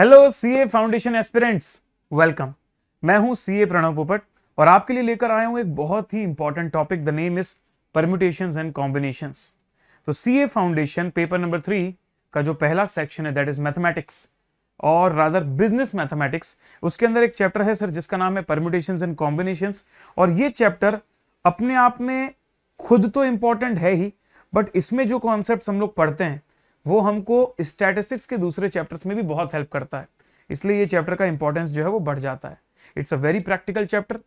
Hello CA foundation aspirants welcome मैं हूं CA Pranav पोपट और आपके लिए लेकर आया हूं एक बहुत ही important topic the name is permutations and combinations तो CA foundation paper number three का जो पहला सेक्शन है दैट इज मैथमेटिक्स और रादर बिजनेस मैथमेटिक्स उसके अंदर एक चैप्टर है सर जिसका नाम है परम्यूटेशन एंड कॉम्बिनेशन और ये चैप्टर अपने आप में खुद तो इंपॉर्टेंट है ही बट इसमें जो कॉन्सेप्ट हम लोग पढ़ते हैं वो हमको स्टैटिस्टिक्स के दूसरे चैप्टर्स में भी बहुत हेल्प करता है इसलिए ये चैप्टर का इंपॉर्टेंस जो है वो बढ़ जाता है it's a very practical chapter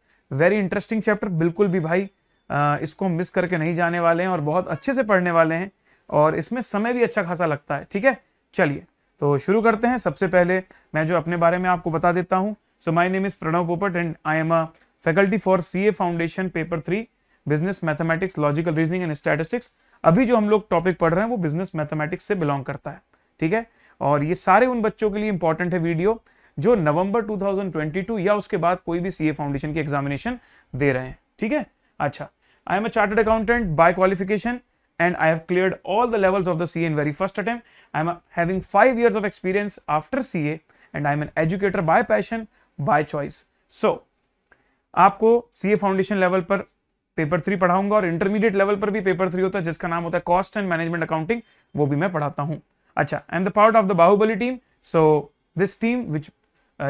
very interesting chapter बिल्कुल भी भाई आ, इसको मिस करके नहीं जाने वाले हैं और बहुत अच्छे से पढ़ने वाले हैं और इसमें समय भी अच्छा खासा लगता है ठीक है चलिए तो शुरू करते हैं सबसे पहले मैं जो अपने बारे में आपको बता देता हूँ so my name is Pranav Popat and I am a faculty for C A foundation paper three business mathematics logical reasoning and statistics अभी जो हम लोग टॉपिक पढ़ रहे हैं वो बिजनेस मैथमेटिक्स से बिलोंग करता है ठीक है और ये सारे उन बच्चों के लिए इंपॉर्टेंट है वीडियो जो नवंबर 2022 या उसके बाद कोई भी सीए फाउंडेशन की एग्जामिनेशन दे रहे हैं ठीक है अच्छा I am a chartered accountant by qualification and I have cleared all the levels of the CA in very first attempt I am having five years of experience after CA and I am an educator by passion by choice so आपको CA foundation level पर paper three पढ़ाऊंगा और intermediate level पर भी paper three होता है जिसका नाम होता है कॉस्ट एंड मैनेजमेंट अकाउंटिंग वो भी मैं पढ़ाता हूँ अच्छा I am the part of the Baahubali team so this team which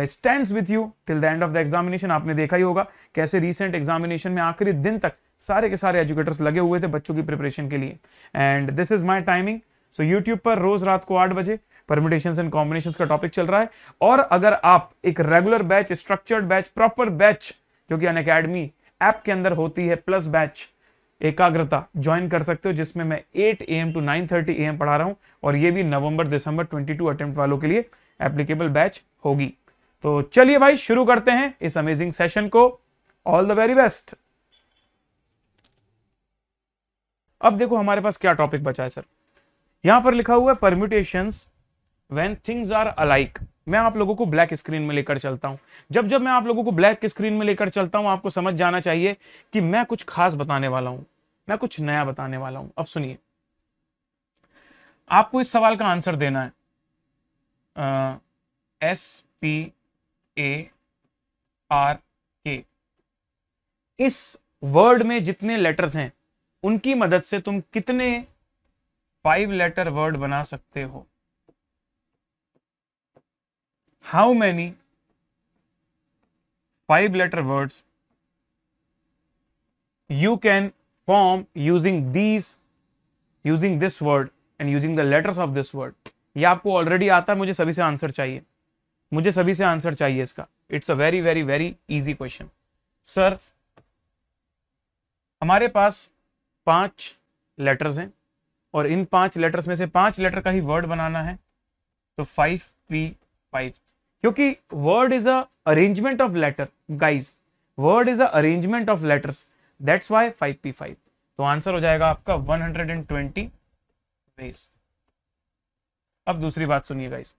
stand with you till the end of the examination आपने देखा ही होगा कैसे रिसेंट एग्जामिनेशन में आखिरी दिन तक सारे के सारे एजुकेटर्स लगे हुए थे बच्चों की प्रिपरेशन के लिए and this is my timing so YouTube पर रोज रात को आठ बजे परमिटेशन एंड कॉम्बिनेशन का टॉपिक चल रहा है और अगर आप एक regular batch structured batch proper batch जो कि अन अकेडमी ऐप के अंदर होती है प्लस बैच एकाग्रता ज्वाइन कर सकते हो जिसमें मैं 8 A M two 9:30 thirty A M पढ़ा रहा हूँ और ये भी नवंबर दिसंबर 22 अटेम्प्ट वालों के लिए एप्लीकेबल बैच होगी तो चलिए भाई शुरू करते हैं इस अमेजिंग सेशन को ऑल द वेरी बेस्ट अब देखो हमारे पास क्या टॉपिक बचा है सर यहां पर लिखा हुआ है permutation when things are alike मैं आप लोगों को ब्लैक स्क्रीन में लेकर चलता हूं जब जब मैं आप लोगों को ब्लैक स्क्रीन में लेकर चलता हूं आपको समझ जाना चाहिए कि मैं कुछ खास बताने वाला हूं मैं कुछ नया बताने वाला हूं अब सुनिए आपको इस सवाल का आंसर देना है एस पी ए आर के इस वर्ड में जितने लेटर्स हैं उनकी मदद से तुम कितने फाइव लेटर वर्ड बना सकते हो how many five letter words you can form using these using this word and using the letters of this word ये आपको ऑलरेडी आता है मुझे सभी से आंसर चाहिए मुझे सभी से आंसर चाहिए इसका it's a very very very easy question sir हमारे पास पांच लेटर्स हैं और इन पांच लेटर्स में से पांच लेटर का ही वर्ड बनाना है तो फाइव पी फाइव क्योंकि word is a arrangement of letter guys word is a arrangement of letters that's why five P five तो आंसर हो जाएगा आपका वन हंड्रेड एंड ट्वेंटी अब दूसरी बात सुनिए गाइज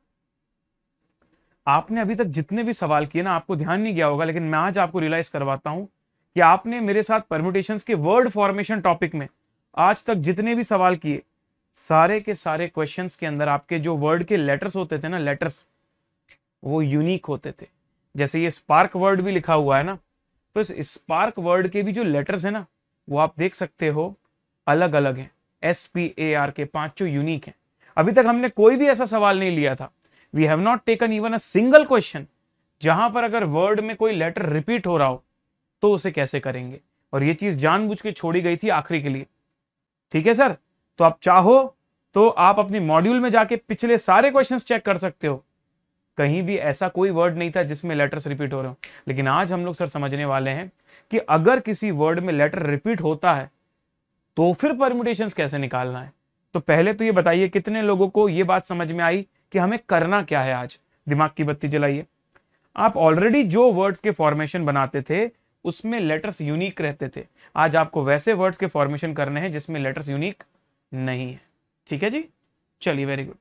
आपने अभी तक जितने भी सवाल किए ना आपको ध्यान नहीं गया होगा लेकिन मैं आज आपको रियलाइज करवाता हूं कि आपने मेरे साथ परम्यूटेशन के वर्ड फॉर्मेशन टॉपिक में आज तक जितने भी सवाल किए सारे के सारे क्वेश्चंस के अंदर आपके जो वर्ड के लेटर्स होते थे ना लेटर्स वो यूनिक होते थे जैसे ये स्पार्क वर्ड भी लिखा हुआ है ना तो इस स्पार्क वर्ड के भी जो लेटर्स है ना वो आप देख सकते हो अलग अलग हैं एस पी ए आर के पांचों यूनिक हैं अभी तक हमने कोई भी ऐसा सवाल नहीं लिया था we have not taken even a single question जहां पर अगर वर्ड में कोई लेटर रिपीट हो रहा हो तो उसे कैसे करेंगे और ये चीज जानबूझ के छोड़ी गई थी आखिरी के लिए ठीक है सर तो आप चाहो तो आप अपने मॉड्यूल में जाके पिछले सारे क्वेश्चंस चेक कर सकते हो कहीं भी ऐसा कोई वर्ड नहीं था जिसमें लेटर्स रिपीट हो रहे हो लेकिन आज हम लोग सर समझने वाले हैं कि अगर किसी वर्ड में लेटर रिपीट होता है तो फिर परम्यूटेशन कैसे निकालना है तो पहले तो ये बताइए कितने लोगों को ये बात समझ में आई कि हमें करना क्या है आज दिमाग की बत्ती जलाइए आप ऑलरेडी जो वर्ड्स के फॉर्मेशन बनाते थे उसमें लेटर्स यूनिक रहते थे आज आपको वैसे वर्ड्स के फॉर्मेशन करने हैं जिसमें लेटर्स यूनिक नहीं है ठीक है जी चलिए very good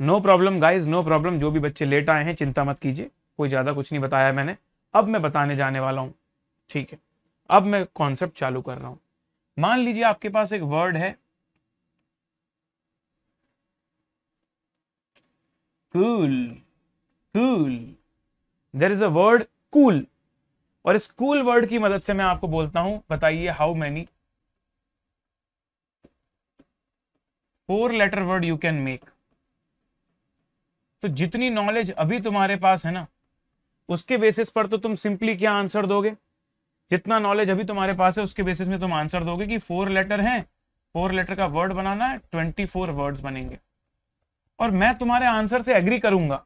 no problem guys no problem जो भी बच्चे लेट आए हैं चिंता मत कीजिए कोई ज़्यादा कुछ नहीं बताया मैंने अब मैं बताने जाने वाला हूं ठीक है अब मैं कॉन्सेप्ट चालू कर रहा हूं मान लीजिए आपके पास एक वर्ड है cool cool there is a word cool और इस कूल cool वर्ड की मदद से मैं आपको बोलता हूं बताइए how many four letter word you can make तो जितनी नॉलेज अभी तुम्हारे पास है ना उसके बेसिस पर तो तुम सिंपली क्या आंसर दोगे जितना नॉलेज अभी तुम्हारे पास है उसके बेसिस में तुम आंसर दोगे कि फोर लेटर हैं फोर लेटर का वर्ड बनाना है ट्वेंटी फोर वर्ड्स बनेंगे और मैं तुम्हारे आंसर से एग्री करूंगा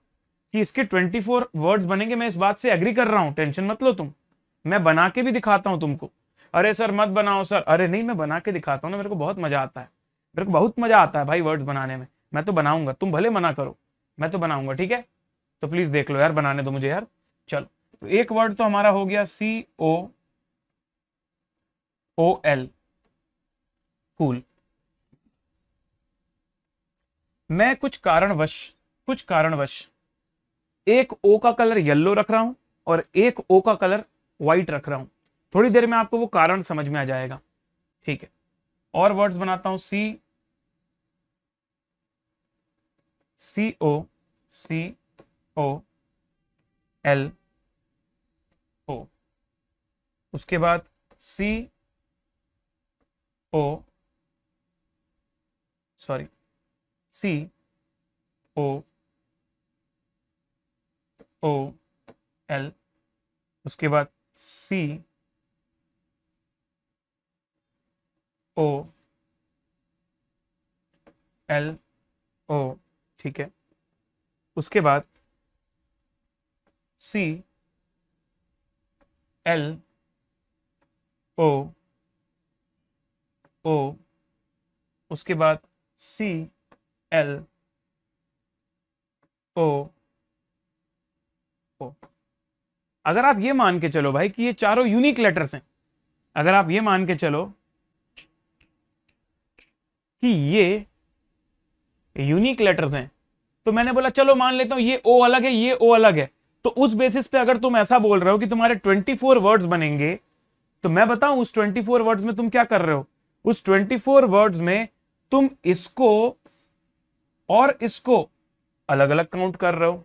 कि इसके ट्वेंटी फोर वर्ड्स बनेंगे मैं इस बात से एग्री कर रहा हूं टेंशन मत लो तुम मैं बना के भी दिखाता हूं तुमको अरे सर मत बनाओ सर अरे नहीं मैं बना के दिखाता हूँ ना मेरे को बहुत मजा आता है मेरे को बहुत मजा आता है भाई वर्ड्स बनाने में मैं तो बनाऊंगा तुम भले मना करो मैं तो बनाऊंगा ठीक है तो प्लीज देख लो यार बनाने दो मुझे यार चलो तो एक वर्ड तो हमारा हो गया सी ओ ओ एल कूल मैं कुछ कारणवश कुछ कारणवश एक ओ का कलर येलो रख रहा हूं और एक ओ का कलर व्हाइट रख रहा हूं थोड़ी देर में आपको वो कारण समझ में आ जाएगा ठीक है और वर्ड्स बनाता हूं सी सी ओ सी ओ एल ओ उसके बाद सी ओ सॉरी सी ओ ओ एल उसके बाद सी ओ एल ओ ठीक है उसके बाद सी एल ओ ओ उसके बाद सी एल ओ ओ अगर आप ये मान के चलो भाई कि ये चारों यूनिक लेटर्स हैं अगर आप ये मान के चलो कि ये यूनिक लेटर्स हैं तो मैंने बोला चलो मान लेता हूं ये ओ अलग है ये ओ अलग है तो उस बेसिस पे अगर तुम ऐसा बोल रहे हो कि तुम्हारे 24 वर्ड्स बनेंगे तो मैं बताऊं उस 24 वर्ड्स में तुम क्या कर रहे हो उस 24 वर्ड्स में तुम इसको और इसको अलग अलग काउंट कर रहे हो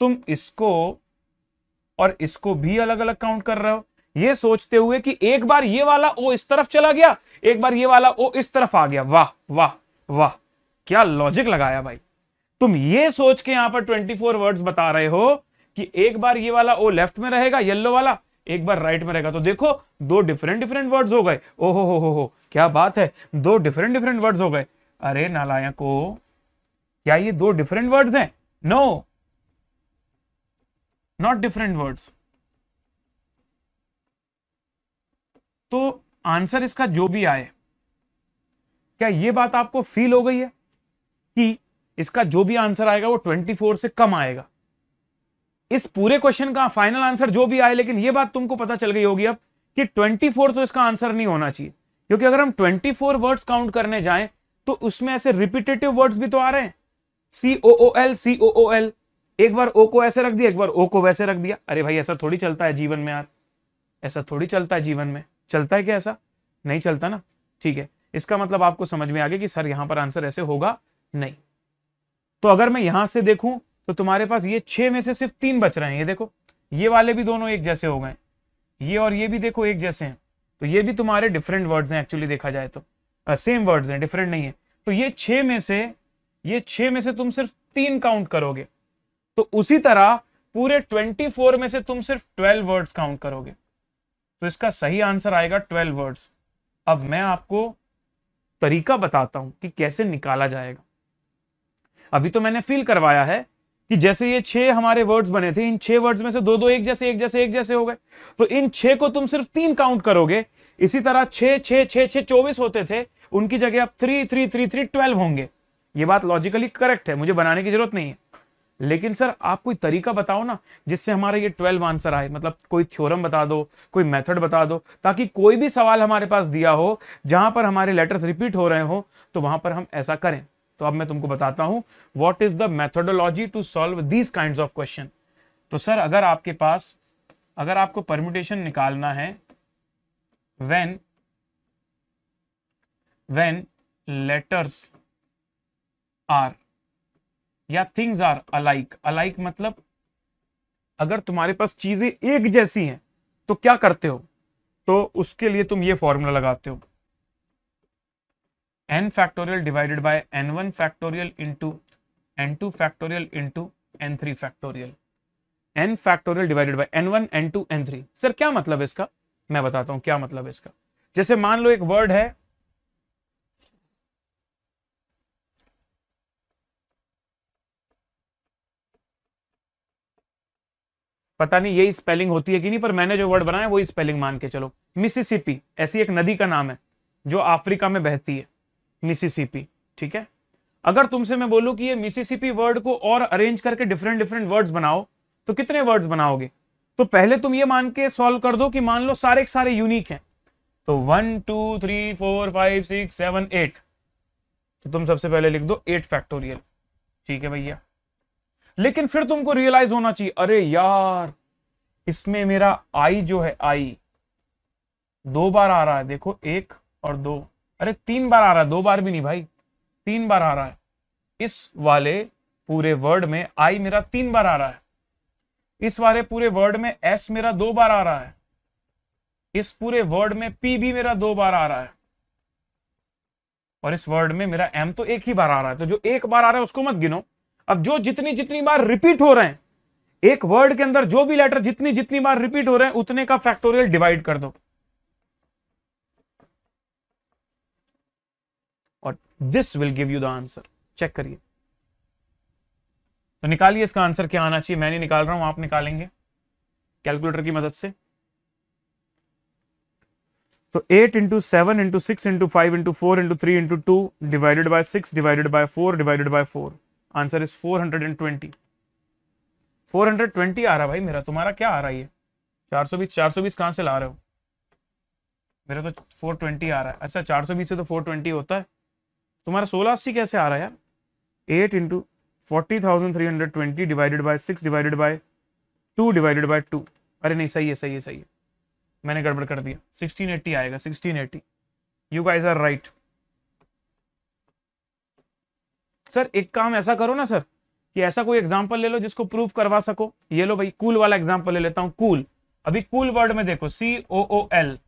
तुम इसको और इसको भी अलग अलग काउंट कर रहे हो ये सोचते हुए कि एक बार ये वाला ओ इस तरफ चला गया एक बार ये वाला ओ इस तरफ आ गया वाह वाह वाह क्या लॉजिक लगाया भाई तुम ये सोच के यहां पर 24 वर्ड्स बता रहे हो कि एक बार ये वाला ओ लेफ्ट में रहेगा येलो वाला एक बार राइट में रहेगा तो देखो दो डिफरेंट डिफरेंट वर्ड्स हो गए ओहो हो हो हो क्या बात है दो डिफरेंट डिफरेंट वर्ड्स हो गए अरे नालायक को क्या ये दो डिफरेंट वर्ड्स हैं नो नॉट डिफरेंट वर्ड्स तो आंसर इसका जो भी आए क्या ये बात आपको फील हो गई है कि इसका जो भी आंसर आएगा वो 24 से कम आएगा इस पूरे क्वेश्चन का फाइनल आंसर जो भी आए लेकिन ये बात तुमको पता चल गई होगी अब कि 24 तो इसका आंसर नहीं होना चाहिए क्योंकि अगर हम 24 वर्ड्स काउंट करने जाएं तो उसमें ऐसे रिपीटेटिव वर्ड्स भी तो आ रहे हैं सी ओ ओ एल सी ओ ओ एल एक बार ओ को ऐसे रख दिया एक बार ओ को वैसे रख दिया अरे भाई ऐसा थोड़ी चलता है जीवन में यार ऐसा थोड़ी चलता है जीवन में चलता है क्या ऐसा नहीं चलता ना ठीक है इसका मतलब आपको समझ में आ गया कि सर यहां पर आंसर ऐसे होगा नहीं तो अगर मैं यहां से देखूं तो तुम्हारे पास ये छह में से सिर्फ तीन बच रहे हैं ये देखो ये वाले भी दोनों एक जैसे हो गए ये और ये भी देखो एक जैसे हैं तो ये भी तुम्हारे डिफरेंट वर्ड्स हैं एक्चुअली देखा जाए तो सेम वर्ड्स हैं डिफरेंट नहीं है तो ये छह में से ये छह में से तुम सिर्फ तीन काउंट करोगे तो उसी तरह पूरे ट्वेंटी फोर में से तुम सिर्फ ट्वेल्व वर्ड्स काउंट करोगे तो इसका सही आंसर आएगा ट्वेल्व वर्ड्स अब मैं आपको तरीका बताता हूं कि कैसे निकाला जाएगा अभी तो मैंने फील करवाया है कि जैसे ये छह हमारे वर्ड्स बने थे इन छह वर्ड्स में से दो दो एक जैसे एक जैसे एक जैसे हो गए तो इन छह को तुम सिर्फ तीन काउंट करोगे इसी तरह छे छे छे छे चौबीस होते थे उनकी जगह अब three three three three twelve होंगे ये बात लॉजिकली करेक्ट है मुझे बनाने की जरूरत नहीं है लेकिन सर आप कोई तरीका बताओ ना जिससे हमारा ये ट्वेल्व आंसर आए मतलब कोई थ्योरम बता दो कोई मेथड बता दो ताकि कोई भी सवाल हमारे पास दिया हो जहां पर हमारे लेटर्स रिपीट हो रहे हो तो वहां पर हम ऐसा करें तो अब मैं तुमको बताता हूं what is the methodology to solve these kind of question तो सर अगर आपके पास अगर आपको परम्यूटेशन निकालना है वेन वेन लेटर्स आर या थिंग्स आर अलाइक अलाइक मतलब अगर तुम्हारे पास चीजें एक जैसी हैं तो क्या करते हो तो उसके लिए तुम ये फॉर्मूला लगाते हो N N factorial divided by one factorial into N two factorial into N three factorial N factorial divided by N one N two N three sir क्या मतलब है इसका मैं बताता हूं क्या मतलब है इसका जैसे मान लो एक वर्ड है पता नहीं यही स्पेलिंग होती है कि नहीं पर मैंने जो वर्ड बनाया वही स्पेलिंग मान के चलो मिसिसिपी ऐसी एक नदी का नाम है जो अफ्रीका में बहती है मिसिसिपी ठीक है अगर तुमसे मैं बोलूं कि ये मिसिसिपी वर्ड को और अरेंज करके डिफरेंट डिफरेंट वर्ड्स बनाओ तो कितने वर्ड्स बनाओगे तो पहले तुम ये मान के सॉल्व कर दो कि मान लो सारे के सारे यूनिक हैं तो one two three four five six seven eight तो तुम सबसे पहले लिख दो एट फैक्टोरियल ठीक है भैया लेकिन फिर तुमको रियलाइज होना चाहिए अरे यार इसमें मेरा आई जो है आई दो बार आ रहा है देखो एक और दो अरे तीन बार आ रहा है दो बार भी नहीं भाई तीन बार आ रहा है इस वाले पूरे वर्ड में आई मेरा तीन बार आ रहा है इस वाले पूरे वर्ड में एस मेरा दो बार आ रहा है इस पूरे वर्ड में पी भी मेरा दो बार आ रहा है और इस वर्ड में मेरा एम तो एक ही बार आ रहा है तो जो एक बार आ रहा है उसको मत गिनो अब जो जितनी जितनी बार रिपीट हो रहे हैं एक वर्ड के अंदर जो भी लेटर जितनी जितनी बार रिपीट हो रहे हैं उतने का फैक्टोरियल डिवाइड कर दो और this will give you the answer check करिए तो निकालिए इसका आंसर क्या आना चाहिए मैं नहीं निकाल रहा हूं आप निकालेंगे कैलकुलेटर की मदद से तो 8 into seven into six into five into four into three into two divided by six divided by four divided by four answer is 420 420 आ रहा भाई मेरा तुम्हारा क्या आ रहा है ये चार चार सौ बीस सौ बीस कहां से ला रहे हो मेरा तो 420 आ रहा है अच्छा चार सौ बीस से तो 420 होता है तुम्हारा सोलह अस्सी कैसे आ रहा है eight into forty thousand three hundred twenty divided by six divided by two divided by two अरे नहीं सही है सही है सही है मैंने गड़बड़ कर दिया सिक्सटीन एट्टी आएगा sixteen eighty you guys are right sir एक काम ऐसा करो ना सर कि ऐसा कोई एग्जाम्पल ले लो जिसको प्रूफ करवा सको ये लो भाई कूल cool वाला एग्जाम्पल ले लेता हूँ कूल cool. अभी कूल cool वर्ड में देखो सी ओ ओ एल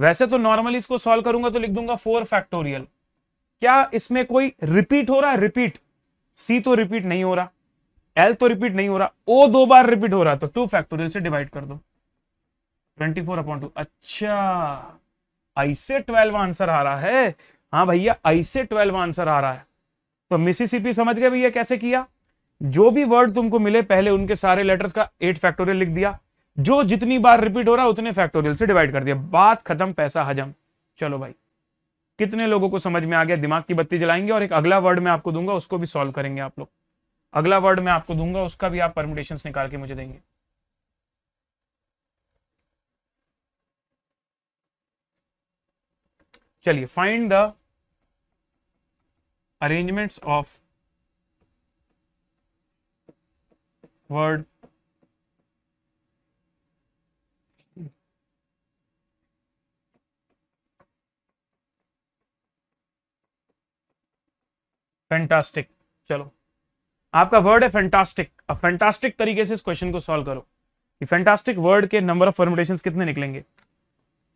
वैसे तो नॉर्मली इसको सॉल्व करूंगा तो लिख दूंगा फोर फैक्टोरियल क्या इसमें कोई रिपीट हो रहा है रिपीट सी तो रिपीट नहीं हो रहा एल तो रिपीट नहीं हो रहा ओ दो बार रिपीट हो रहा तो टू फैक्टोरियल से डिवाइड कर दो ट्वेंटी फोर अपॉइंट टू अच्छा ऐसे ट्वेल्व आंसर आ रहा है हाँ भैया ऐसे ट्वेल्व आंसर आ रहा है तो मिसिसिपी समझ गए भैया कैसे किया जो भी वर्ड तुमको मिले पहले उनके सारे लेटर्स का एट फैक्टोरियल लिख दिया जो जितनी बार रिपीट हो रहा उतने फैक्टोरियल से डिवाइड कर दिया बात खत्म पैसा हजम चलो भाई कितने लोगों को समझ में आ गया दिमाग की बत्ती जलाएंगे और एक अगला वर्ड मैं आपको दूंगा उसको भी सॉल्व करेंगे आप लोग अगला वर्ड मैं आपको दूंगा उसका भी आप परमिटेशन निकाल के मुझे देंगे चलिए find the arrangements of word fantastic चलो आपका वर्ड है फैंटास्टिक अब फैंटास्टिक तरीके से इस क्वेश्चन को सॉल्व करो कि फैंटास्टिक वर्ड के नंबर ऑफ फॉर्मुलेशन कितने निकलेंगे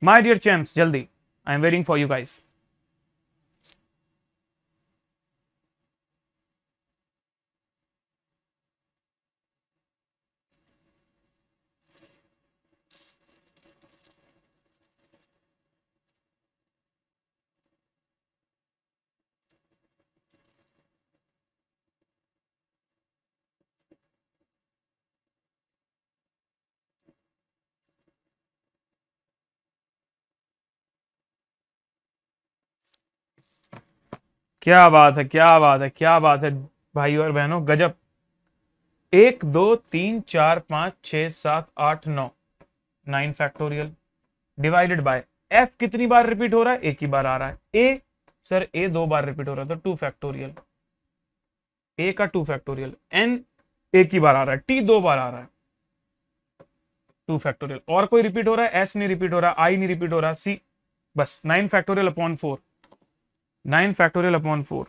माई डियर चैम्स जल्दी I am waiting for you guys क्या बात है क्या बात है क्या बात है भाई और बहनों गजब एक दो तीन चार पांच छ सात आठ नौ nine factorial divided by F कितनी बार रिपीट हो रहा है एक ही बार आ रहा है ए सर ए दो बार रिपीट हो रहा है तो टू फैक्टोरियल ए का टू फैक्टोरियल एन एक ही बार आ रहा है टी दो बार आ रहा है टू फैक्टोरियल और कोई रिपीट हो रहा है एस नहीं रिपीट हो रहा आई नहीं रिपीट हो रहा सी बस nine factorial upon four 9 factorial upon 4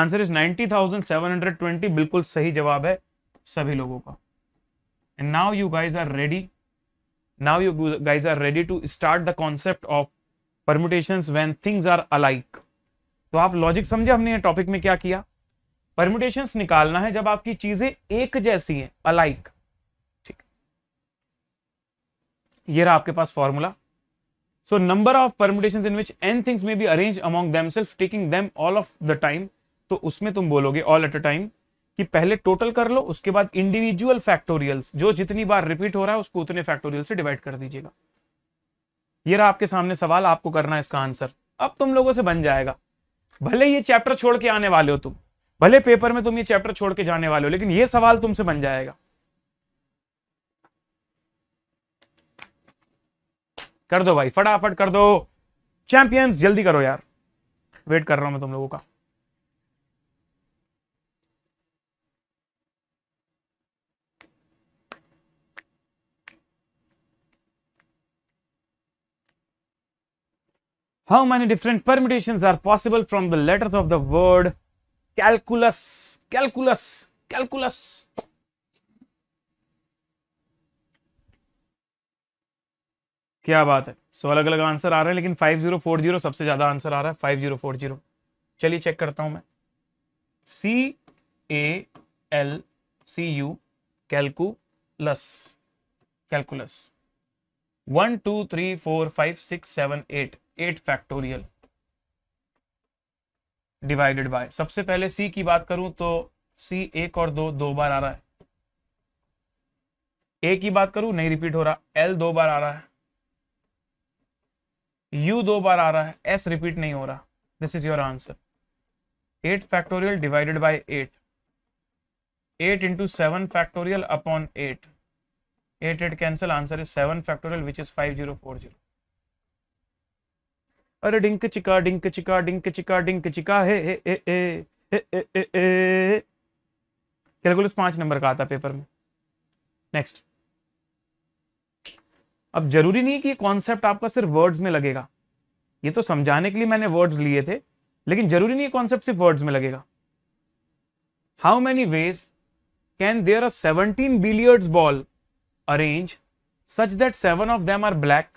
answer is 90,720 बिल्कुल सही जवाब है सभी लोगों का and now you guys are ready now you guys are ready to start the concept of permutation when things are alike तो आप लॉजिक समझे हमने टॉपिक में क्या किया परम्यूटेशन निकालना है जब आपकी चीजें एक जैसी हैं अलाइक ठीक ये रहा आपके पास formula So number of permutations in which n things may be arranged among themselves taking them all of the time तो उसमें तुम बोलोगे all at a time कि पहले टोटल कर लो उसके बाद इंडिविजुअल फैक्टोरियल्स जो जितनी बार रिपीट हो रहा है उसको उतने फैक्टोरियल से डिवाइड कर दीजिएगा ये रहा आपके सामने सवाल आपको करना है इसका आंसर अब तुम लोगों से बन जाएगा भले ये चैप्टर छोड़ के आने वाले हो तुम भले पेपर में तुम ये चैप्टर छोड़ के जाने वाले हो लेकिन ये सवाल तुमसे बन जाएगा कर दो भाई फटाफट कर दो चैंपियंस जल्दी करो यार वेट कर रहा हूं मैं तुम लोगों का how many different permutation are possible from the letters of the word calculus calculus calculus क्या बात है सो अलग अलग आंसर आ रहे हैं लेकिन 5040 सबसे ज़्यादा आंसर आ रहा है 5040 चलिए चेक करता हूं मैं C A L C U calculus calculus one two three four five six seven eight eight factorial divided by सबसे पहले सी की बात करूं तो सी एक और दो दो बार आ रहा है ए की बात करूं नहीं रिपीट हो रहा एल दो बार आ रहा है यू दो बार आ रहा है एस रिपीट नहीं हो रहा this is your answer eight factorial divided by eight eight into seven factorial upon eight eight eight cancel answer is seven factorial which is five zero four zero अरे डिंक चिका डिंक चिका डिंक चिका डिंक चिका हे हे हे हे हे हे कैलकुलस पांच नंबर का आता पेपर में नेक्स्ट अब जरूरी नहीं है कि ये कॉन्सेप्ट आपका सिर्फ वर्ड्स में लगेगा ये तो समझाने के लिए मैंने वर्ड्स लिए थे लेकिन जरूरी नहीं कॉन्सेप्ट सिर्फ वर्ड्स में लगेगा how many ways can there are seventeen billiards ball arrange such that seven of them are black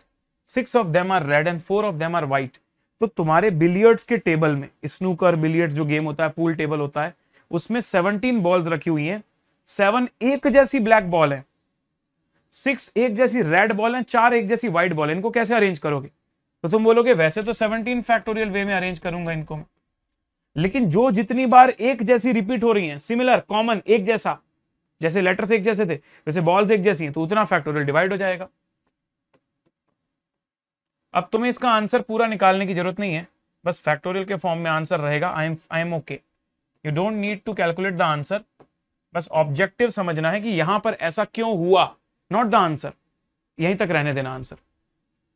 six of them are red and four of them are white तो तुम्हारे बिलियर्ड्स के table में snooker billiards जो game होता है pool table होता है उसमें सेवनटीन बॉल्स रखी हुई है सेवन एक जैसी ब्लैक बॉल है सिक्स एक जैसी रेड बॉल है चार एक जैसी व्हाइट बॉल है इनको कैसे अरेंज करोगे तो तुम बोलोगे वैसे तो सेवनटीन फैक्टोरियल वे में अरेंज करूंगा इनको मैं लेकिन जो जितनी बार एक जैसी रिपीट हो रही है सिमिलर कॉमन एक जैसा जैसे लेटर्स एक जैसे थे वैसे बॉल्स एक जैसी हैं तो उतना फैक्टोरियल डिवाइड हो जाएगा अब तुम्हें इसका आंसर पूरा निकालने की जरूरत नहीं है बस फैक्टोरियल के फॉर्म में आंसर रहेगा I am I am okay you don't need to calculate the answer बस ऑब्जेक्टिव समझना है कि यहां पर ऐसा क्यों हुआ नॉट द आंसर यहीं तक रहने देना आंसर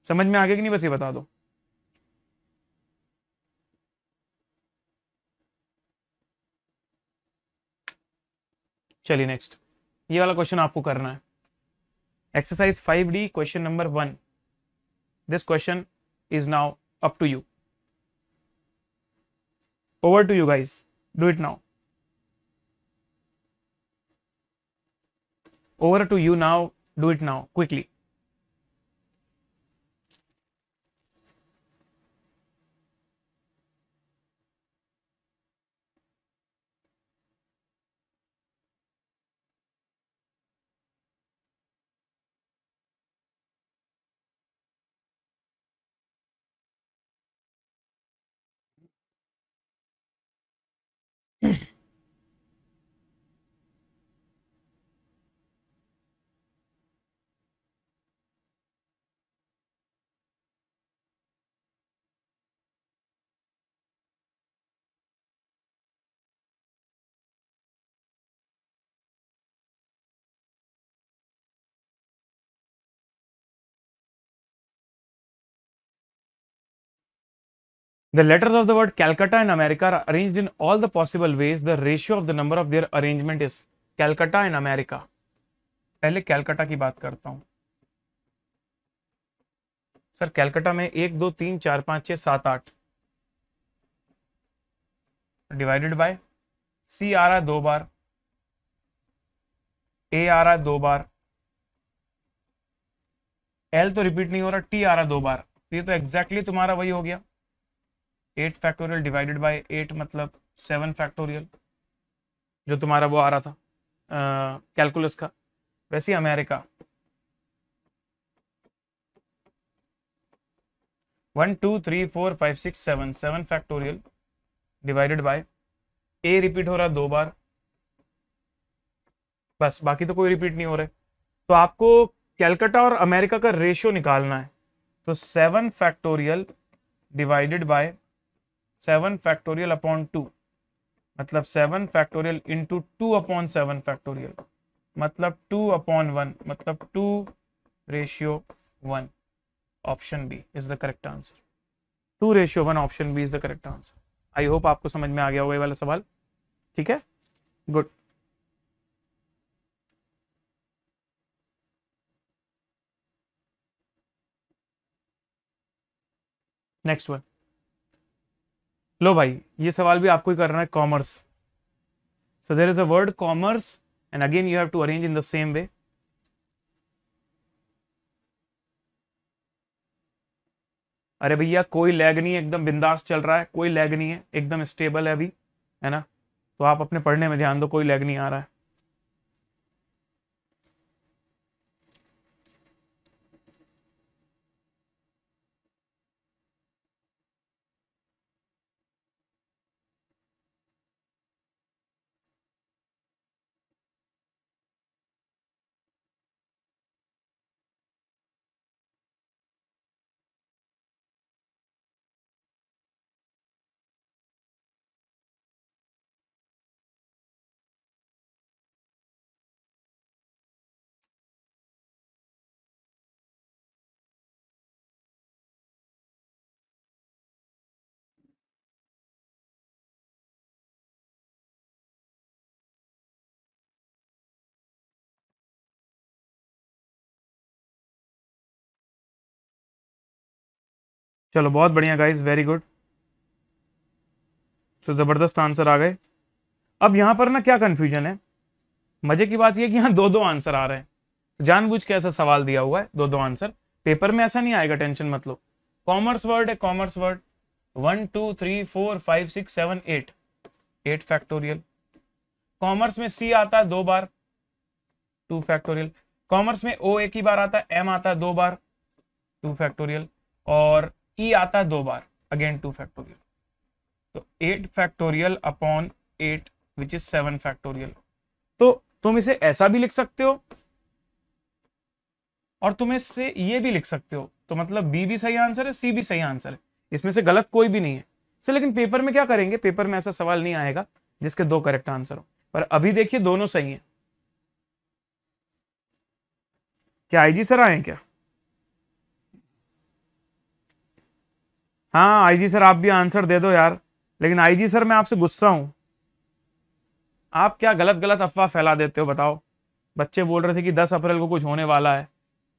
समझ में आगे कि नहीं बस ये बता दो चलिए नेक्स्ट ये वाला क्वेश्चन आपको करना है exercise five D question number one this question is now up to you over to you guys do it now over to you now do it now quickly. The letters of the word Calcutta in America are arranged in all the possible ways. The ratio of the number of their arrangement is Calcutta in America. पहले कैलकाटा की बात करता हूँ sir Calcutta में एक दो तीन चार पांच छः सात आठ डिवाइडेड बाय सी आ रहा है दो बार ए आ रहा है दो बार एल तो रिपीट नहीं हो रहा टी आ रहा दो बार ये तो एग्जैक्टली exactly तुम्हारा वही हो गया eight factorial divided by eight मतलब सेवन फैक्टोरियल जो तुम्हारा वो आ रहा था कैलकुलस का वैसे America one two three four five six seven seven factorial divided by A repeat हो रहा दो बार बस बाकी तो कोई रिपीट नहीं हो रहे तो आपको कैलकाटा और अमेरिका का रेशियो निकालना है तो seven factorial divided by seven factorial upon two मतलब seven factorial into two upon seven factorial मतलब टू अपॉन वन मतलब two ratio one option B is the correct answer two ratio one option B is the correct answer I hope आपको समझ में आ गया होगा ये वाला सवाल ठीक है गुड नेक्स्ट वन लो भाई ये सवाल भी आपको ही करना है commerce so there is a word commerce and again you have to arrange in the same way अरे भैया कोई लैग नहीं है एकदम बिंदास चल रहा है कोई लैग नहीं है एकदम स्टेबल है अभी है ना तो आप अपने पढ़ने में ध्यान दो कोई लैग नहीं आ रहा है चलो बहुत बढ़िया गाइज वेरी गुड तो ज़बरदस्त आंसर आ गए अब यहां पर ना क्या कंफ्यूजन है मज़े की बात यह कि यहां दो दो आंसर आ रहे हैं जानबूझ के ऐसा सवाल दिया हुआ है दो दो आंसर पेपर में ऐसा नहीं आएगा टेंशन मत लो कॉमर्स वर्ड है commerce word one two three four five six seven eight eight factorial commerce में सी आता है दो बार टू फैक्टोरियल कॉमर्स में ओ एक ही बार आता है एम आता है दो बार टू फैक्टोरियल और ई e आता है दो बार अगेन टू फैक्टोरियल तो eight factorial upon eight which is seven factorial तो तुम इसे ऐसा भी लिख सकते हो और तुम इससे ये भी लिख सकते हो तो मतलब बी भी सही आंसर है सी भी सही आंसर है इसमें से गलत कोई भी नहीं है से लेकिन पेपर में क्या करेंगे पेपर में ऐसा सवाल नहीं आएगा जिसके दो करेक्ट आंसर हो पर अभी देखिए दोनों सही हैं क्या आईजी सर आए क्या हाँ आईजी सर आप भी आंसर दे दो यार लेकिन आईजी सर मैं आपसे गुस्सा हूं आप क्या गलत गलत अफवाह फैला देते हो बताओ बच्चे बोल रहे थे कि 10 अप्रैल को कुछ होने वाला है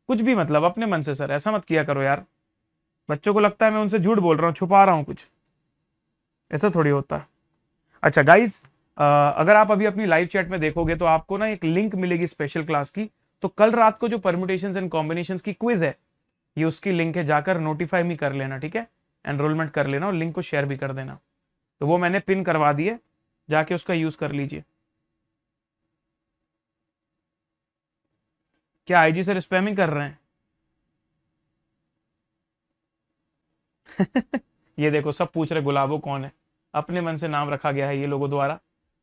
कुछ भी मतलब अपने मन से सर ऐसा मत किया करो यार बच्चों को लगता है मैं उनसे झूठ बोल रहा हूँ छुपा रहा हूँ कुछ ऐसा थोड़ी होता है अच्छा गाइज अगर आप अभी अपनी लाइव चैट में देखोगे तो आपको ना एक लिंक मिलेगी स्पेशल क्लास की तो कल रात को जो परम्यूटेशन एंड कॉम्बिनेशन की क्विज है ये उसकी लिंक है जाकर नोटिफाई भी कर लेना ठीक है एनरोलमेंट कर लेना और लिंक को शेयर भी कर देना तो वो मैंने पिन करवा दिए जाके उसका यूज़ कर लीजिए क्या आईजी सर स्पैमिंग कर रहे हैं ये देखो सब पूछ रहे गुलाबो कौन है अपने मन से नाम रखा गया है ये लोगों द्वारा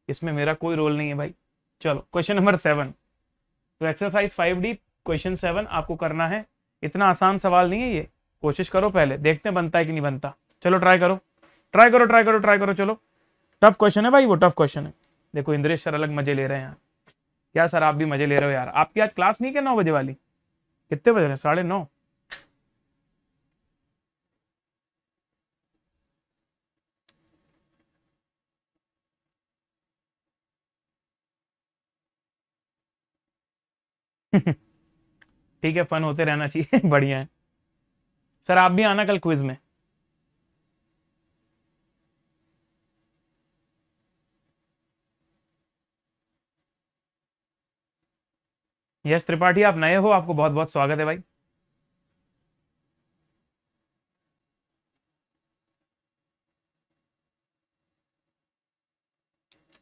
इसमें मेरा कोई रोल नहीं है भाई चलो क्वेश्चन नंबर सेवन तो exercise five D question seven आपको करना है इतना आसान सवाल नहीं है ये कोशिश करो पहले देखते बनता है कि नहीं बनता चलो ट्राई करो ट्राई करो ट्राई करो ट्राई करो चलो टफ क्वेश्चन है भाई वो टफ क्वेश्चन है देखो इंद्रेश सर अलग मजे ले रहे हैं यार सर आप भी मजे ले रहे हो यार आपकी आज क्लास नहीं क्या नौ बजे वाली कितने बज रहे साढ़े नौ ठीक है फन होते रहना चाहिए बढ़िया है सर आप भी आना कल क्विज में यश त्रिपाठी आप नए हो आपको बहुत बहुत स्वागत है भाई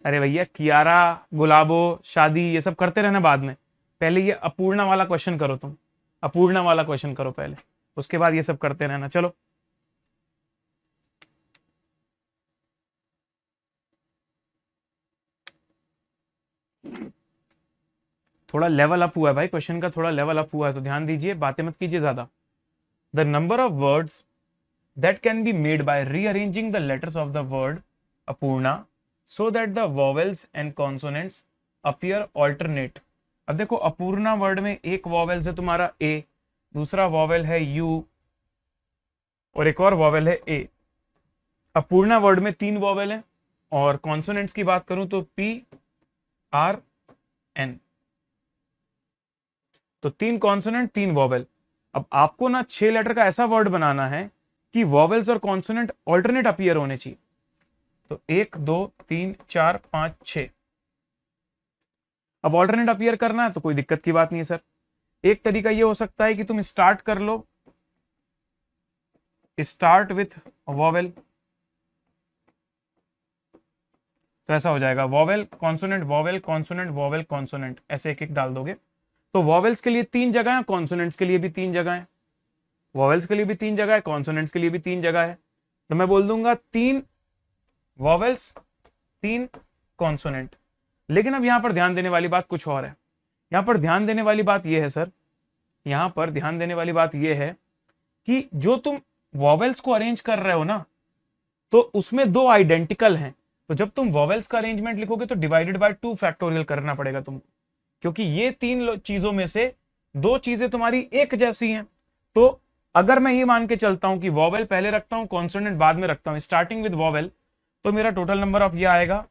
अरे भैया कियारा गुलाबो शादी ये सब करते रहना बाद में पहले ये अपूर्णा वाला क्वेश्चन करो तुम अपूर्णा वाला क्वेश्चन करो पहले उसके बाद ये सब करते रहना चलो थोड़ा लेवल अप हुआ है भाई क्वेश्चन का थोड़ा लेवल अप हुआ है तो ध्यान दीजिए बातें मत कीजिए ज्यादा the number of words that can be made by rearranging the letters of the word Apurna so that the vowels and consonants appear alternate अब देखो अपूर्णा वर्ड में एक वॉवेल्स है तुम्हारा ए दूसरा वॉवेल है यू और एक और वॉवेल है ए अब पूर्णा वर्ड में तीन वॉवेल हैं और कॉन्सोनेंट्स की बात करूं तो पी आर एन तो तीन कॉन्सोनेंट तीन वॉवेल अब आपको ना छह लेटर का ऐसा वर्ड बनाना है कि वॉवेल्स और कॉन्सोनेंट ऑल्टरनेट अपियर होने चाहिए तो एक दो तीन चार पांच छ अब ऑल्टरनेट अपियर करना है तो कोई दिक्कत की बात नहीं है सर एक तरीका ये हो सकता है कि तुम स्टार्ट कर लो स्टार्ट विथ वॉवेल तो ऐसा हो जाएगा vowel consonant vowel consonant vowel consonant ऐसे एक एक डाल दोगे तो वॉवेल्स के लिए तीन जगह है कॉन्सोनेंट्स के लिए भी तीन जगह है वॉवेल्स के लिए भी तीन जगह है कॉन्सोनेंट्स के लिए भी तीन जगह है तो मैं बोल दूंगा तीन वॉवेल्स तीन कॉन्सोनेंट लेकिन अब यहां पर ध्यान देने वाली बात कुछ और है यहां पर ध्यान देने वाली बात यह है सर यहाँ पर ध्यान देने वाली बात यह है कि जो तुम वॉवेल्स को अरेंज कर रहे हो ना तो उसमें दो आइडेंटिकल हैं तो जब तुम वॉवेल्स का अरेंजमेंट लिखोगे तो डिवाइडेड बाय टू फैक्टोरियल करना पड़ेगा तुमको क्योंकि ये तीन चीजों में से दो चीजें तुम्हारी एक जैसी हैं तो अगर मैं ये मान के चलता हूं कि वॉवेल पहले रखता हूं कॉन्सोनेंट बाद में रखता हूं स्टार्टिंग विद वॉवेल तो मेरा टोटल नंबर ऑफ ये आएगा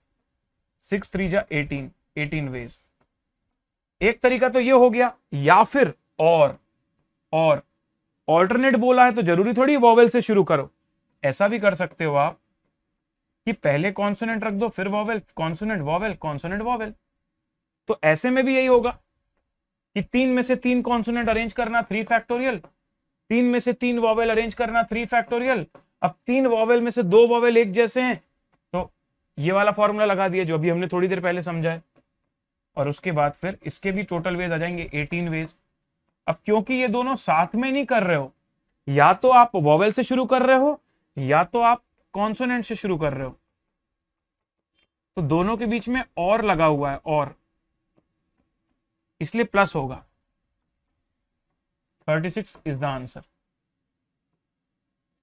सिक्स थ्री जा एटीन एटीन वेज एक तरीका तो ये हो गया या फिर और और ऑल्टरनेट बोला है तो जरूरी थोड़ी वॉवेल से शुरू करो ऐसा भी कर सकते हो आप कि पहले कॉन्सोनेंट रख दो फिर vowel consonant vowel consonant vowel तो ऐसे में भी यही होगा कि तीन में से तीन कॉन्सोनेंट अरेंज करना थ्री फैक्टोरियल तीन में से तीन वॉवेल अरेंज करना थ्री फैक्टोरियल अब तीन वॉवेल में से दो वॉवेल एक जैसे हैं तो ये वाला फॉर्मूला लगा दिया जो अभी हमने थोड़ी देर पहले समझा है और उसके बाद फिर इसके भी टोटल वेज आ जाएंगे एटीन वेज अब क्योंकि ये दोनों साथ में नहीं कर रहे हो या तो आप वॉवेल से शुरू कर रहे हो या तो आप कॉन्सोनेंट से शुरू कर रहे हो तो दोनों के बीच में और लगा हुआ है और इसलिए प्लस होगा 36 इज द आंसर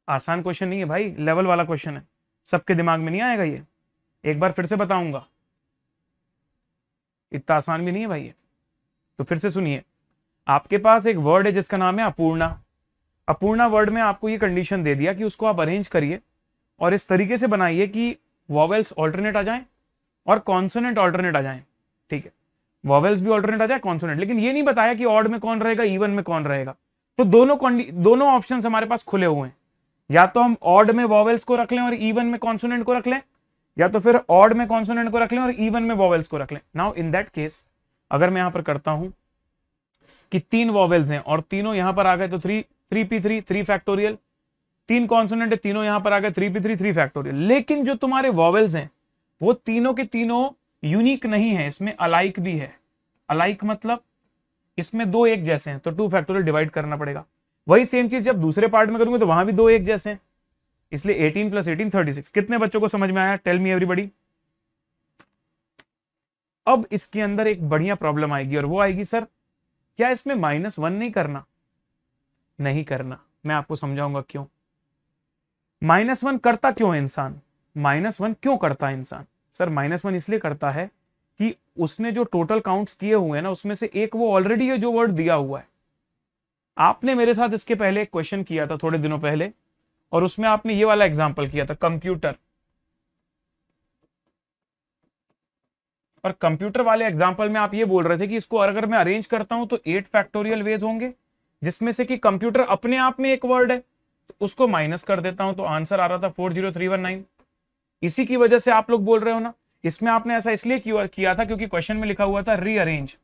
आसान क्वेश्चन नहीं है भाई लेवल वाला क्वेश्चन है सबके दिमाग में नहीं आएगा ये एक बार फिर से बताऊंगा इतना आसान भी नहीं है भाई ये तो फिर से सुनिए आपके पास एक वर्ड है जिसका नाम है अपूर्णा अपूर्णा वर्ड में आपको ये कंडीशन दे दिया कि उसको आप अरेंज करिए और इस तरीके से बनाइए कि वॉवेल्स ऑल्टरनेट आ जाएं और कॉन्सोनेंट ऑल्टरनेट आ जाएं ठीक है वॉवेल्स भी ऑल्टरनेट आ जाए कॉन्सोनेंट लेकिन ये नहीं बताया कि ऑड में कौन रहेगा इवन में कौन रहेगा तो दोनों दोनों ऑप्शन हमारे पास खुले हुए हैं या तो हम ऑड में वॉवेल्स को रख लें और इवन में कॉन्सोनेंट को रख लें या तो फिर ऑड में कॉन्सोनेंट को रख लें और इवन में वॉवेल्स को रख लें नाउ इन दैट केस अगर मैं यहां पर करता हूं कि तीन वॉवेल्स हैं और तीनों यहां पर आ गए तो three three P three three factorial तीन कॉन्सोनेंट है तीनों यहां पर आ गए three P three three factorial लेकिन जो तुम्हारे वॉवेल्स हैं वो तीनों के तीनों यूनिक नहीं है इसमें अलाइक भी है अलाइक मतलब इसमें दो एक जैसे हैं तो टू फैक्टोरियल डिवाइड करना पड़ेगा वही सेम चीज जब दूसरे पार्ट में करूंगा तो वहां भी दो एक जैसे हैं इसलिए eighteen plus eighteen thirty six कितने बच्चों को समझ में आया टेल मी एवरीबडी अब इसके अंदर एक बढ़िया प्रॉब्लम आएगी और वो आएगी सर क्या इसमें माइनस वन नहीं करना नहीं करना मैं आपको समझाऊंगा क्यों माइनस वन करता क्यों है इंसान माइनस वन क्यों करता है इंसान सर माइनस वन इसलिए करता है कि उसने जो टोटल काउंट्स किए हुए हैं ना उसमें से एक वो ऑलरेडी जो वर्ड दिया हुआ है आपने मेरे साथ इसके पहले एक क्वेश्चन किया था थोड़े दिनों पहले और उसमें आपने ये वाला एग्जाम्पल किया था कंप्यूटर और कंप्यूटर वाले एग्जाम्पल में आप ये बोल रहे थे कि इसको अगर मैं अरेंज करता हूं तो एट फैक्टोरियल वेज होंगे जिसमें से कि कंप्यूटर अपने आप में एक वर्ड है तो उसको माइनस कर देता हूं तो आंसर आ रहा था four zero three one nine इसी की वजह से आप लोग बोल रहे हो ना इसमें आपने ऐसा इसलिए किया था क्योंकि क्वेश्चन में लिखा हुआ था रीअरेंज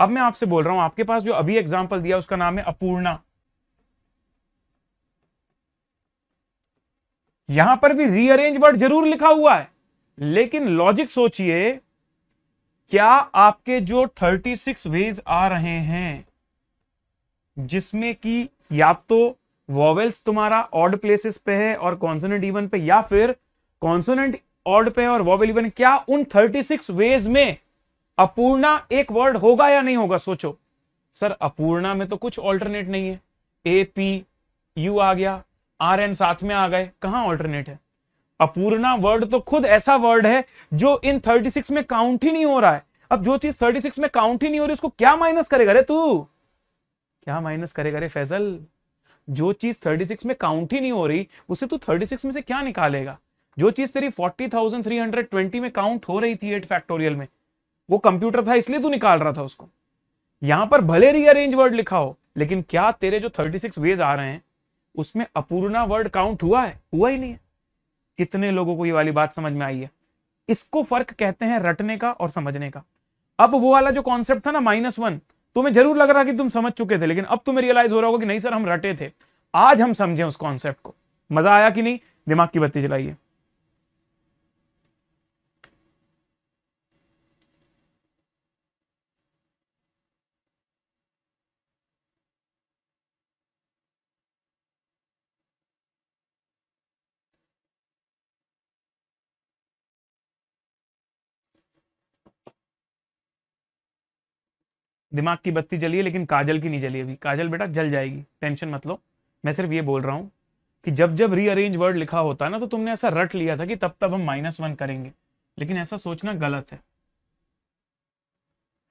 अब मैं आपसे बोल रहा हूं आपके पास जो अभी एग्जाम्पल दिया उसका नाम है अपूर्णा यहां पर भी रीअरेंज वर्ड जरूर लिखा हुआ है लेकिन लॉजिक सोचिए क्या आपके जो 36 वेज आ रहे हैं जिसमें कि या तो वॉवेल्स तुम्हारा ऑड प्लेसेस पे है और कॉन्सोनेंट इवन पे या फिर कॉन्सोनेंट ऑड पे और वॉवेल इवन क्या उन 36 वेज में अपूर्णा एक वर्ड होगा या नहीं होगा सोचो सर अपूर्णा में तो कुछ ऑल्टरनेट नहीं है ए पी यू आ गया आर एन साथ में आ गए कहाँ ऑल्टरनेट है अपूर्णा वर्ड तो खुद ऐसा वर्ड है जो इन 36 में काउंट ही नहीं हो रहा है अब जो चीज 36 में काउंट ही नहीं हो रही उसको क्या माइनस करेगा रे तू क्या माइनस करेगा रे फैजल जो चीज 36 में काउंट ही नहीं हो रही उसे तू 36 में से क्या निकालेगा जो चीज तेरी 40,320 में काउंट हो रही थी एट फैक्टोरियल में वो कंप्यूटर था इसलिए तू निकाल रहा था उसको यहां पर भले रिअरेंज वर्ड लिखा हो लेकिन क्या तेरे जो 36 वेज आ रहे हैं उसमें अपूर्णा वर्ड काउंट हुआ है हुआ ही नहीं है कितने लोगों को ये वाली बात समझ में आई है इसको फर्क कहते हैं रटने का और समझने का अब वो वाला जो कॉन्सेप्ट था ना माइनस वन तुम्हें जरूर लग रहा कि तुम समझ चुके थे लेकिन अब तुम्हें रियलाइज हो रहा होगा कि नहीं सर हम रटे थे आज हम समझे उस कॉन्सेप्ट को मजा आया कि नहीं दिमाग की बत्ती जलाइए दिमाग की बत्ती जली है लेकिन काजल की नहीं जली अभी काजल बेटा जल जाएगी टेंशन मत लो मैं सिर्फ ये बोल रहा हूँ कि जब जब रीअरेंज वर्ड लिखा होता है ना तो तुमने ऐसा रट लिया था कि तब तब हम माइनस वन करेंगे लेकिन ऐसा सोचना गलत है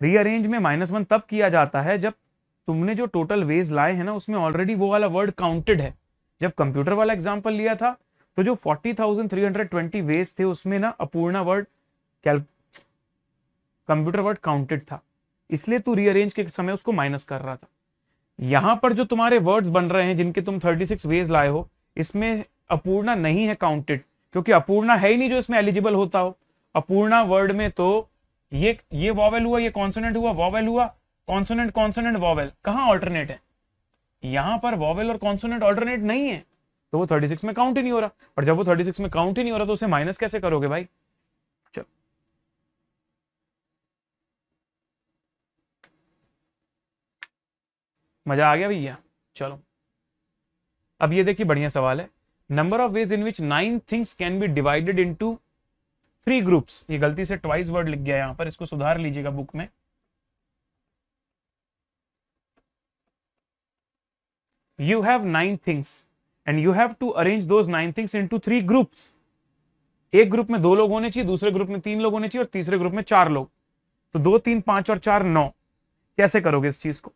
रीअरेंज में माइनस वन तब किया जाता है जब तुमने जो टोटल वेज लाए हैं ना उसमें ऑलरेडी वो वाला वर्ड काउंटेड है जब कंप्यूटर वाला एग्जाम्पल लिया था तो जो फोर्टी वेज थे उसमें ना Apurna word computer word counted था इसलिए तू रीअरेंज के समय उसको माइनस कर रहा था यहां पर जो तुम्हारे वर्ड्स बन रहे हैं जिनके तुम 36 वेज लाए हो इसमें अपूर्णा नहीं है काउंटेड क्योंकि अपूर्णा है ही नहीं जो इसमें एलिजिबल होता हो अपूर्णा वर्ड में तो ये ये वॉवेल हुआ ये कॉन्सोनेंट हुआ वॉवेल हुआ कॉन्सोनेंट कॉन्सोनेंट वॉवेल कहां ऑल्टरनेट है यहां पर वॉवेल और कॉन्सोनेंट ऑल्टरनेट नहीं है तो वो 36 में काउंट ही नहीं हो रहा और जब वो 36 में काउंट ही नहीं हो रहा तो उसे माइनस कैसे करोगे भाई मजा आ गया भैया चलो अब ये देखिए बढ़िया सवाल है number of ways in which nine things can be divided into three groups ये गलती से ट्वाइस वर्ड लिख गया यहां पर इसको सुधार लीजिएगा बुक में you have nine things and you have to arrange दो nine things into three groups एक ग्रुप में दो लोग होने चाहिए दूसरे ग्रुप में तीन लोग होने चाहिए और तीसरे ग्रुप में चार लोग तो दो तीन पांच और चार नौ कैसे करोगे इस चीज को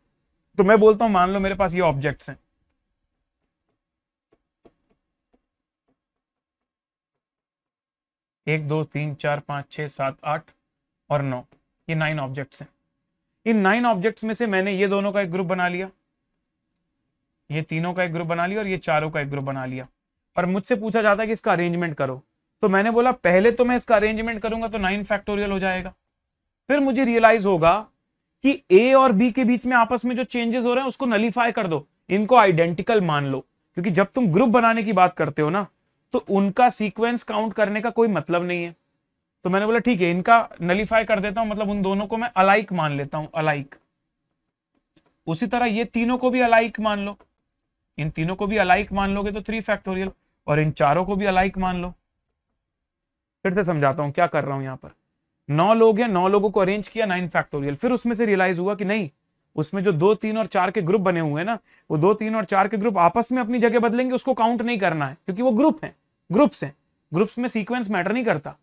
तो मैं बोलता हूं मान लो मेरे पास ये ऑब्जेक्ट्स हैं एक दो तीन चार पांच छह सात आठ और नौ ये नाइन ऑब्जेक्ट्स हैं इन नाइन ऑब्जेक्ट्स में से मैंने ये दोनों का एक ग्रुप बना लिया ये तीनों का एक ग्रुप बना लिया और ये चारों का एक ग्रुप बना लिया और मुझसे पूछा जाता है कि इसका अरेंजमेंट करो तो मैंने बोला पहले तो मैं इसका अरेंजमेंट करूंगा तो नाइन फैक्टोरियल हो जाएगा फिर मुझे रियलाइज होगा कि ए और बी के बीच में आपस में जो चेंजेस हो रहे हैं उसको नलीफाई कर दो इनको आइडेंटिकल मान लो क्योंकि जब तुम ग्रुप बनाने की बात करते हो ना तो उनका सीक्वेंस काउंट करने का कोई मतलब नहीं है तो मैंने बोला ठीक है इनका नलीफाई कर देता हूं मतलब उन दोनों को मैं अलाइक मान लेता हूं अलाइक उसी तरह ये तीनों को भी अलाइक मान लो इन तीनों को भी अलाइक मान लोगे तो थ्री फैक्टोरियल और इन चारों को भी अलाइक मान लो फिर से समझाता हूं क्या कर रहा हूं यहां पर नौ लोग हैं नौ लोगों को अरेंज किया नाइन फैक्टोरियल फिर उसमें से रियलाइज हुआ कि नहीं उसमें जो दो तीन और चार के ग्रुप बने हुए हैं ना वो दो तीन और चार के ग्रुप आपस में अपनी जगह बदलेंगे उसको काउंट नहीं करना है क्योंकि वो ग्रुप है ग्रुप्स हैं ग्रुप्स में सीक्वेंस मैटर नहीं करता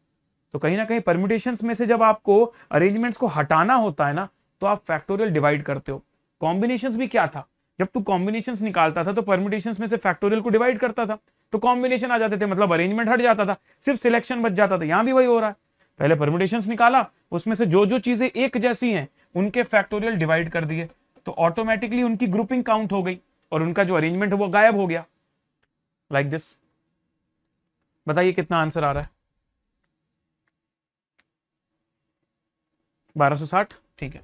तो कहीं ना कहीं परमिटेशन में से जब आपको अरेंजमेंट्स को हटाना होता है ना तो आप फैक्टोरियल डिवाइड करते हो कॉम्बिनेशन भी क्या था जब तू कॉम्बिनेशन निकालता था तो परमिटेशन में से फैक्टोरियल को डिवाइड करता था तो कॉम्बिनेशन आ जाते थे मतलब अरेंजमेंट हट जाता था सिर्फ सिलेक्शन बच जाता था यहां भी वही हो रहा है पहले परमिटेशन निकाला उसमें से जो जो चीजें एक जैसी हैं उनके फैक्टोरियल डिवाइड कर दिए तो ऑटोमेटिकली उनकी ग्रुपिंग काउंट हो गई और उनका जो अरेंजमेंट है वो गायब हो गया लाइक like दिस बताइए कितना आंसर आ रहा है 1260 ठीक है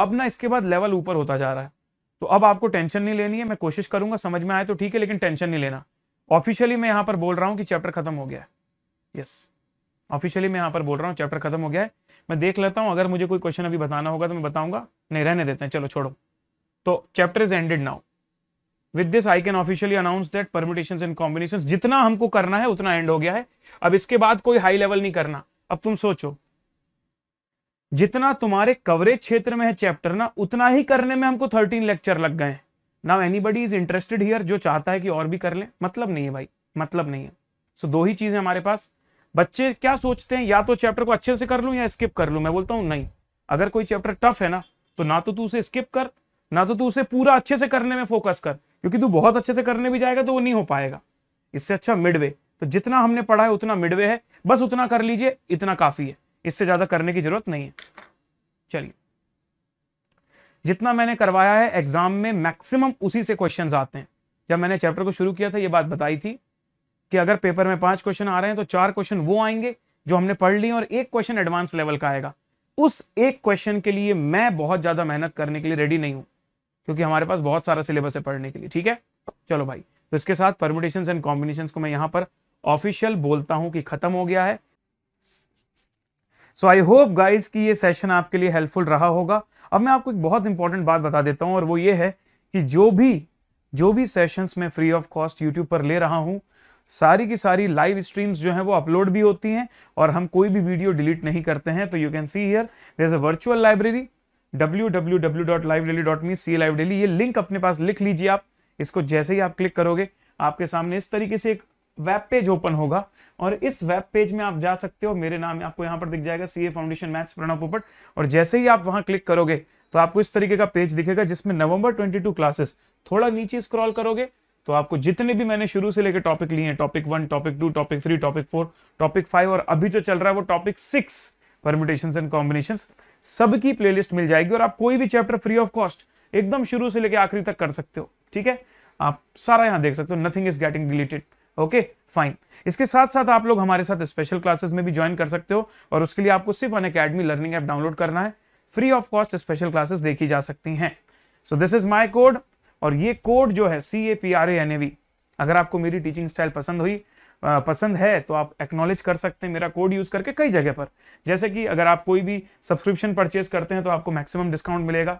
अब ना इसके बाद लेवल ऊपर होता जा रहा है तो अब आपको टेंशन नहीं लेनी है मैं कोशिश करूंगा समझ में आए तो ठीक है लेकिन टेंशन नहीं लेना ऑफिशियली मैं यहां पर बोल रहा हूं कि चैप्टर खत्म हो गया है यस yes. ऑफिशियली मैं यहाँ पर बोल रहा हूँ चैप्टर खत्म हो गया है मैं देख लेता हूँ अगर मुझे कोई क्वेश्चन अभी बताना होगा तो मैं बताऊंगा नहीं रहने देते हैं चलो छोड़ो तो chapter is ended now with this I can officially announce that permutation and combination जितना हमको करना है उतना एंड हो गया है अब इसके बाद कोई हाई लेवल नहीं करना अब तुम सोचो जितना तुम्हारे कवरेज क्षेत्र में है चैप्टर ना उतना ही करने में हमको थर्टीन लेक्चर लग गए now anybody is interested here जो चाहता है कि और भी कर ले मतलब नहीं है भाई मतलब नहीं है सो so, दो ही चीजें हमारे पास बच्चे क्या सोचते हैं या तो चैप्टर को अच्छे से कर लू या स्किप कर लू मैं बोलता हूँ नहीं अगर कोई चैप्टर टफ है ना तो ना तो तू उसे स्किप कर ना तो तू उसे पूरा अच्छे से करने में फोकस कर क्योंकि तू बहुत अच्छे से करने भी जाएगा तो वो नहीं हो पाएगा इससे अच्छा मिडवे तो जितना हमने पढ़ा है उतना मिडवे है बस उतना कर लीजिए इतना काफी है इससे ज्यादा करने की जरूरत नहीं है चलिए जितना मैंने करवाया है एग्जाम में मैक्सिमम उसी से क्वेश्चन आते हैं जब मैंने चैप्टर को शुरू किया था ये बात बताई थी कि अगर पेपर में पांच क्वेश्चन आ रहे हैं तो चार क्वेश्चन वो आएंगे जो हमने पढ़ लिए और एक क्वेश्चन एडवांस लेवल का आएगा उस एक क्वेश्चन के लिए मैं बहुत ज्यादा मेहनत करने के लिए रेडी नहीं हूं क्योंकि हमारे पास बहुत सारा सिलेबस है पढ़ने के लिए ठीक है चलो भाई तो इसके साथ परमिटेशन एंड कॉम्बिनेशन को मैं यहां पर ऑफिशियल बोलता हूं कि खत्म हो गया है सो आई होप गाइज की ये सेशन आपके लिए हेल्पफुल रहा होगा अब मैं आपको एक बहुत इंपॉर्टेंट बात बता देता हूं और वो ये है कि जो भी जो भी सेशंस मैं फ्री ऑफ कॉस्ट यूट्यूब पर ले रहा हूं सारी की सारी लाइव स्ट्रीम्स जो हैं वो अपलोड भी होती हैं और हम कोई भी वीडियो डिलीट नहीं करते हैं तो you can see here there is a virtual library wwwlivedailyme see live daily ये लिंक अपने पास लिख लीजिए आप इसको जैसे ही आप क्लिक करोगे आपके सामने इस तरीके से एक वेब पेज ओपन होगा और इस वेब पेज में आप जा सकते हो मेरे नाम आपको यहां पर दिख जाएगा सीए फाउंडेशन मैथ्स प्रणव पोपट और जैसे ही आप वहां क्लिक करोगे तो आपको इस तरीके का पेज दिखेगा जिसमें नवंबर 22 क्लासेस थोड़ा नीचे स्क्रॉल करोगे तो आपको जितने भी मैंने शुरू से लेकर टॉपिक लिए हैं topic one topic two topic three topic four topic five और अभी जो चल रहा है वो topic six permutation and combination सबकी लिस्ट मिल जाएगी और आप कोई भी चैप्टर फ्री ऑफ कॉस्ट एकदम शुरू से लेकर आखिरी तक कर सकते हो ठीक है आप सारा यहां देख सकते हो nothing is getting deleted okay fine इसके साथ साथ आप लोग हमारे साथ स्पेशल क्लासेस में भी ज्वाइन कर सकते हो और उसके लिए आपको सिर्फ Unacademy learning app download करना है free of cost special classes देखी जा सकती हैं so this is my code और ये कोड जो है C A P R A N A V अगर आपको मेरी टीचिंग स्टाइल पसंद हुई पसंद है तो आप एक्नॉलेज कर सकते हैं मेरा कोड यूज़ करके कई जगह पर जैसे कि अगर आप कोई भी सब्सक्रिप्शन परचेज करते हैं तो आपको मैक्सिमम डिस्काउंट मिलेगा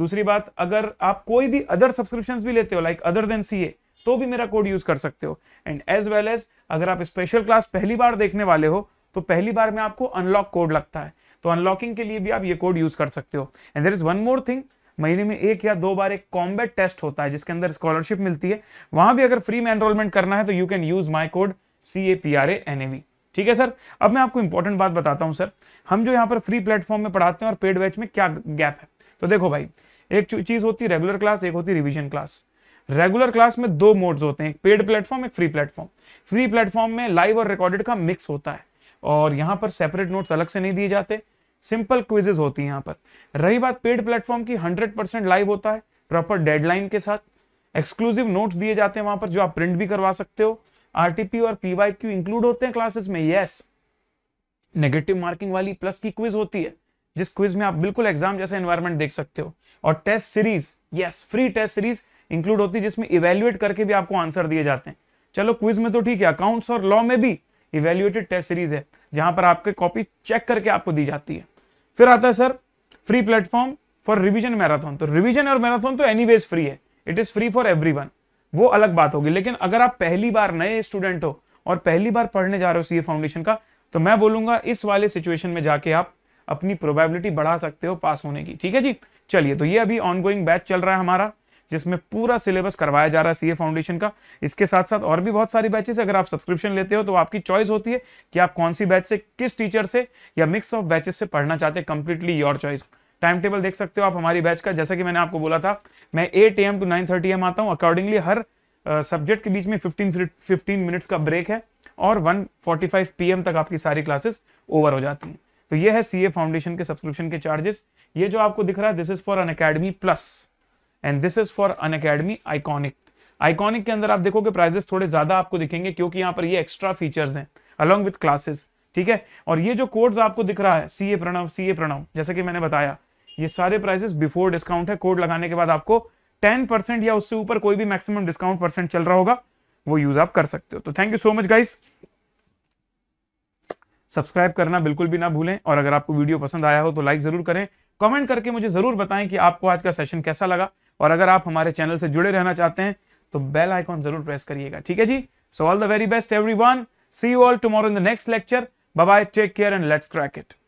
दूसरी बात अगर आप कोई भी अदर सब्सक्रिप्शन भी लेते हो लाइक अदर देन सी तो भी मेरा कोड यूज़ कर सकते हो एंड एज वेल एज अगर आप स्पेशल क्लास पहली बार देखने वाले हो तो पहली बार में आपको अनलॉक कोड लगता है तो अनलॉकिंग के लिए भी आप ये कोड यूज़ कर सकते हो and there is one more thing महीने में एक या दो बार एक कॉम्बेट टेस्ट होता है जिसके अंदर स्कॉलरशिप मिलती है वहां भी अगर फ्री में एनरोलमेंट करना है तो you can use my code C A P R A N A V ठीक है सर अब मैं आपको इंपॉर्टेंट बात बताता हूं सर हम जो यहां पर फ्री प्लेटफॉर्म में पढ़ाते हैं और पेड बैच में क्या गैप है तो देखो भाई एक चीज होती है रेगुलर क्लास एक होती है रिविजन क्लास रेगुलर क्लास में दो मोड्स होते हैं एक पेड प्लेटफॉर्म एक फ्री प्लेटफॉर्म फ्री प्लेटफॉर्म में लाइव और रिकॉर्डेड का मिक्स होता है और यहाँ पर सेपरेट नोट्स अलग से नहीं दिए जाते सिंपल क्विजेज होती है यहाँ पर रही बात पेड प्लेटफॉर्म की हंड्रेड लाइव होता है प्रॉपर डेडलाइन के साथ एक्सक्लूसिव नोट्स दिए जाते हैं वहां पर जो आप प्रिंट भी करवा सकते हो आरटीपी और क्यू इंक्लूड होते हैं क्लासेस में यस नेगेटिव मार्किंग वाली प्लस की क्विज होती है जिस क्विज में आप बिल्कुल एग्जाम जैसा एनवायरमेंट देख सकते हो और test series yes free test series include होती है जिसमें इवेल्युएट करके भी आपको आंसर दिए जाते हैं चलो क्विज में तो ठीक है अकाउंट्स और लॉ में भी इवेल्युएटेड टेस्ट सीरीज है जहां पर आपके कॉपी चेक करके आपको दी जाती है फिर आता है sir free platform for revision marathon तो रिविजन और मैराथन तो एनी फ्री है it is free for every वो अलग बात होगी लेकिन अगर आप पहली बार नए स्टूडेंट हो और पहली बार पढ़ने जा रहे हो सी फाउंडेशन का तो मैं बोलूंगा इस वाले सिचुएशन में जाके आप अपनी प्रोबेबिलिटी बढ़ा सकते हो पास होने की ठीक है जी चलिए तो ये अभी ऑनगोइंग बैच चल रहा है हमारा जिसमें पूरा सिलेबस करवाया जा रहा है सीए फाउंडेशन का इसके साथ साथ और भी बहुत सारी बैचेस अगर आप सब्सक्रिप्शन लेते हो तो आपकी चॉइस होती है कि आप कौन सी बैच से किस टीचर से या मिक्स ऑफ बैचेस से पढ़ना चाहते हैं completely your choice time table देख सकते हो आप हमारी बैच का जैसा कि मैंने आपको बोला था मैं eight AM to nine thirty AM आता हूँ अकॉर्डिंगली हर सब्जेक्ट uh, के बीच में फिफ्टीन फिफ्टीन मिनट्स का ब्रेक है और 1:45 पीएम तक आपकी सारी क्लासेस ओवर हो जाती हैं तो ये है सीए फाउंडेशन के सब्सक्रिप्शन के चार्जेस ये जो आपको दिख रहा है this is for Unacademy plus and this is for Unacademy iconic iconic के अंदर आप देखोगे प्राइजेस थोड़े ज्यादा आपको दिखेंगे क्योंकि यहाँ पर ये एक्स्ट्रा फीचर्स हैं अलॉन्ग विथ क्लासेस ठीक है और ये जो कोड्स आपको दिख रहा है सी ए प्रणव सी ए प्रणव जैसे कि मैंने बताया ये सारे प्राइजेस बिफोर डिस्काउंट है कोड लगाने के बाद आपको परसेंट या उससे ऊपर कोई भी मैक्सिमम डिस्काउंट परसेंट चल रहा होगा वो यूज आप कर सकते हो तो thank you so much guys subscribe करना बिल्कुल भी ना भूलें और अगर आपको वीडियो पसंद आया हो तो लाइक जरूर करें कमेंट करके मुझे जरूर बताएं कि आपको आज का सेशन कैसा लगा और अगर आप हमारे चैनल से जुड़े रहना चाहते हैं तो बेल आइकॉन जरूर प्रेस करिएगा ठीक है जी so all the very best everyone see you all tomorrow in the next lecture bye take care and let's crack it